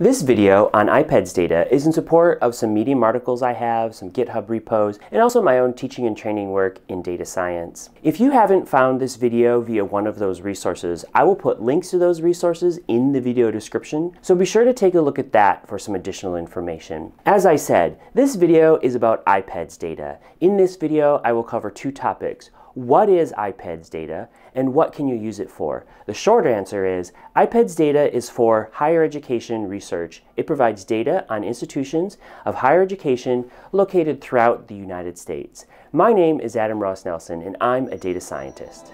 This video on iPads data is in support of some Medium articles I have, some GitHub repos, and also my own teaching and training work in data science. If you haven't found this video via one of those resources, I will put links to those resources in the video description, so be sure to take a look at that for some additional information. As I said, this video is about iPads data. In this video, I will cover two topics what is IPEDS data and what can you use it for? The short answer is IPEDS data is for higher education research. It provides data on institutions of higher education located throughout the United States. My name is Adam Ross Nelson and I'm a data scientist.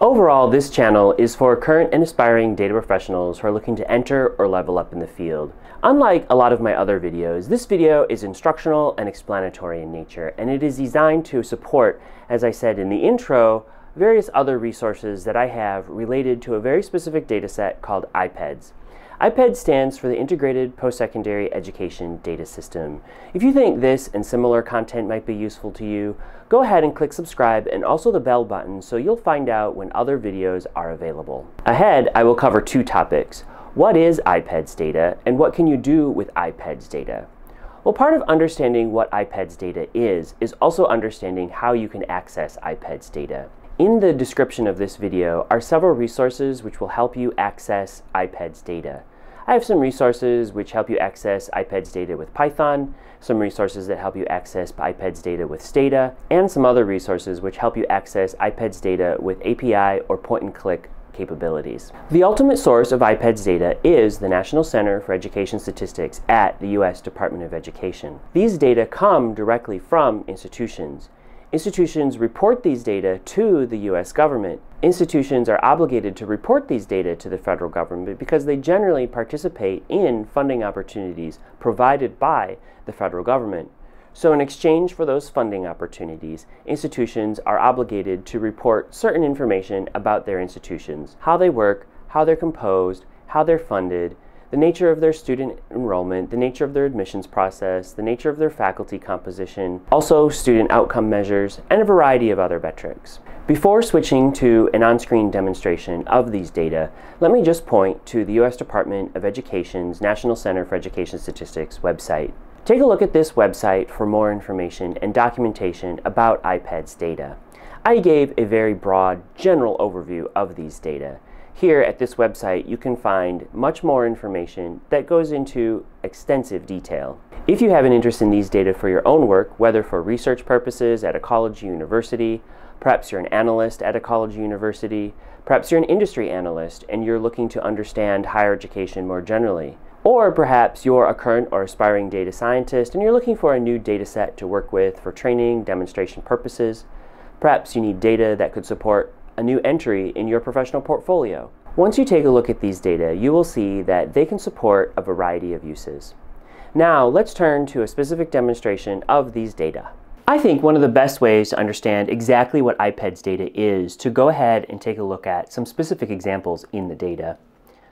Overall, this channel is for current and aspiring data professionals who are looking to enter or level up in the field. Unlike a lot of my other videos, this video is instructional and explanatory in nature, and it is designed to support, as I said in the intro, various other resources that I have related to a very specific dataset called iPEDS. IPED stands for the Integrated Postsecondary Education Data System. If you think this and similar content might be useful to you, go ahead and click subscribe and also the bell button so you'll find out when other videos are available. Ahead, I will cover two topics. What is IPED's data and what can you do with IPED's data? Well, part of understanding what IPED's data is, is also understanding how you can access IPED's data. In the description of this video are several resources which will help you access iPad's data. I have some resources which help you access iPad's data with Python, some resources that help you access iPad's data with Stata, and some other resources which help you access iPad's data with API or point-and-click capabilities. The ultimate source of iPad's data is the National Center for Education Statistics at the U.S. Department of Education. These data come directly from institutions, Institutions report these data to the US government. Institutions are obligated to report these data to the federal government because they generally participate in funding opportunities provided by the federal government. So, in exchange for those funding opportunities, institutions are obligated to report certain information about their institutions, how they work, how they're composed, how they're funded, the nature of their student enrollment, the nature of their admissions process, the nature of their faculty composition, also student outcome measures, and a variety of other metrics. Before switching to an on-screen demonstration of these data, let me just point to the U.S. Department of Education's National Center for Education Statistics website. Take a look at this website for more information and documentation about iPad's data. I gave a very broad, general overview of these data. Here at this website, you can find much more information that goes into extensive detail. If you have an interest in these data for your own work, whether for research purposes at a college or university, perhaps you're an analyst at a college or university, perhaps you're an industry analyst and you're looking to understand higher education more generally, or perhaps you're a current or aspiring data scientist and you're looking for a new data set to work with for training, demonstration purposes, Perhaps you need data that could support a new entry in your professional portfolio. Once you take a look at these data, you will see that they can support a variety of uses. Now, let's turn to a specific demonstration of these data. I think one of the best ways to understand exactly what IPEDS data is to go ahead and take a look at some specific examples in the data.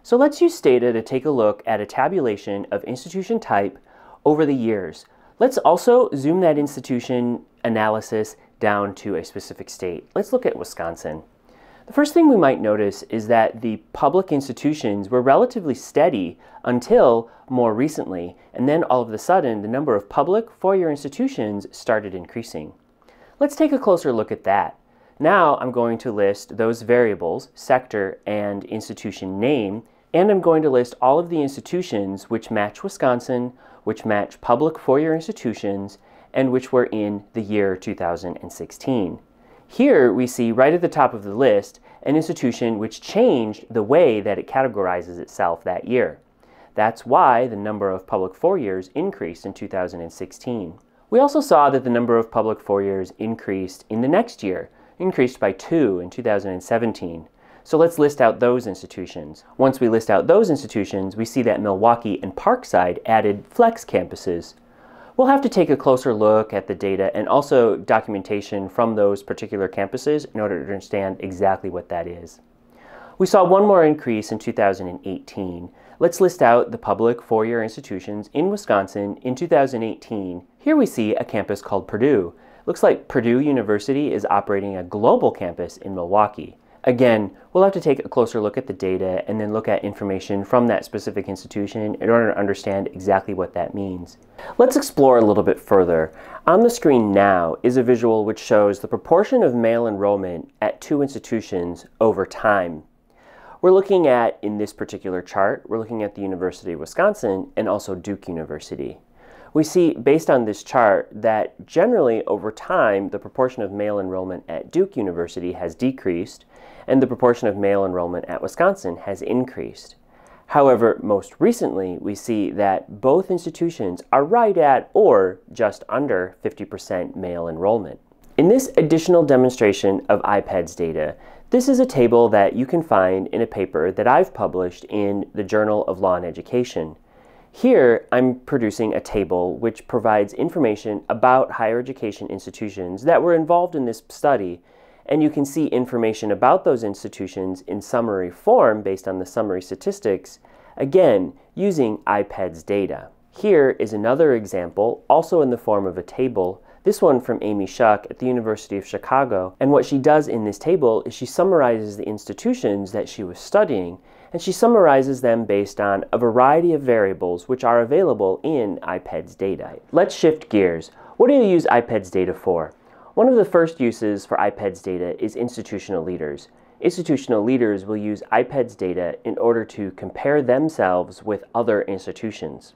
So let's use data to take a look at a tabulation of institution type over the years. Let's also zoom that institution analysis down to a specific state. Let's look at Wisconsin. The first thing we might notice is that the public institutions were relatively steady until more recently, and then all of a sudden the number of public four-year institutions started increasing. Let's take a closer look at that. Now I'm going to list those variables, sector and institution name, and I'm going to list all of the institutions which match Wisconsin, which match public four-year institutions, and which were in the year 2016. Here we see right at the top of the list an institution which changed the way that it categorizes itself that year. That's why the number of public four-years increased in 2016. We also saw that the number of public four-years increased in the next year, increased by two in 2017. So let's list out those institutions. Once we list out those institutions, we see that Milwaukee and Parkside added flex campuses We'll have to take a closer look at the data and also documentation from those particular campuses in order to understand exactly what that is. We saw one more increase in 2018. Let's list out the public four-year institutions in Wisconsin in 2018. Here we see a campus called Purdue. Looks like Purdue University is operating a global campus in Milwaukee. Again, we'll have to take a closer look at the data and then look at information from that specific institution in order to understand exactly what that means. Let's explore a little bit further. On the screen now is a visual which shows the proportion of male enrollment at two institutions over time. We're looking at, in this particular chart, we're looking at the University of Wisconsin and also Duke University. We see, based on this chart, that generally over time, the proportion of male enrollment at Duke University has decreased, and the proportion of male enrollment at Wisconsin has increased. However, most recently, we see that both institutions are right at or just under 50% male enrollment. In this additional demonstration of iPad's data, this is a table that you can find in a paper that I've published in the Journal of Law and Education. Here, I'm producing a table which provides information about higher education institutions that were involved in this study and you can see information about those institutions in summary form based on the summary statistics, again, using iPad's data. Here is another example, also in the form of a table, this one from Amy Shuck at the University of Chicago. And what she does in this table is she summarizes the institutions that she was studying, and she summarizes them based on a variety of variables which are available in iPed's data. Let's shift gears. What do you use iPed's data for? One of the first uses for IPEDS data is institutional leaders. Institutional leaders will use IPEDS data in order to compare themselves with other institutions.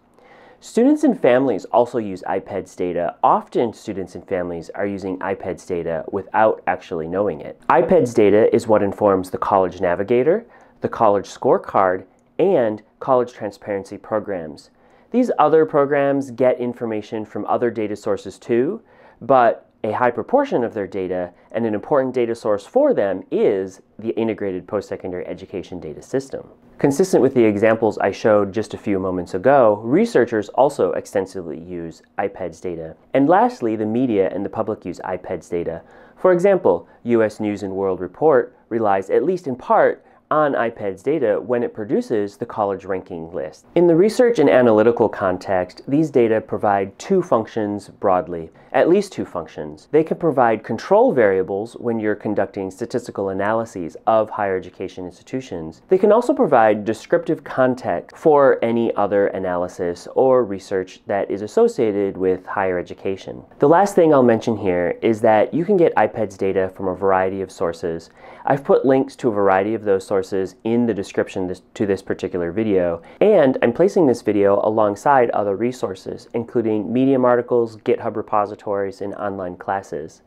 Students and families also use IPEDS data. Often students and families are using IPEDS data without actually knowing it. IPEDS data is what informs the College Navigator, the College Scorecard, and college transparency programs. These other programs get information from other data sources too, but a high proportion of their data, and an important data source for them is the integrated post-secondary education data system. Consistent with the examples I showed just a few moments ago, researchers also extensively use IPEDS data. And lastly, the media and the public use IPEDS data. For example, US News and World Report relies, at least in part, on IPEDS data when it produces the college ranking list. In the research and analytical context, these data provide two functions broadly at least two functions. They can provide control variables when you're conducting statistical analyses of higher education institutions. They can also provide descriptive context for any other analysis or research that is associated with higher education. The last thing I'll mention here is that you can get IPEDS data from a variety of sources. I've put links to a variety of those sources in the description to this particular video, and I'm placing this video alongside other resources, including Medium articles, GitHub repositories, repositories and online classes.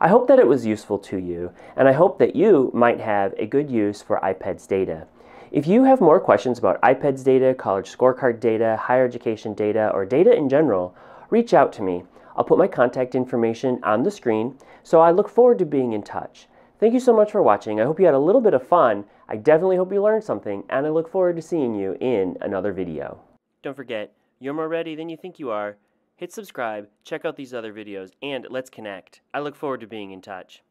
I hope that it was useful to you, and I hope that you might have a good use for iPed's data. If you have more questions about iPed's data, college scorecard data, higher education data, or data in general, reach out to me. I'll put my contact information on the screen, so I look forward to being in touch. Thank you so much for watching. I hope you had a little bit of fun. I definitely hope you learned something, and I look forward to seeing you in another video. Don't forget, you're more ready than you think you are. Hit subscribe, check out these other videos, and let's connect. I look forward to being in touch.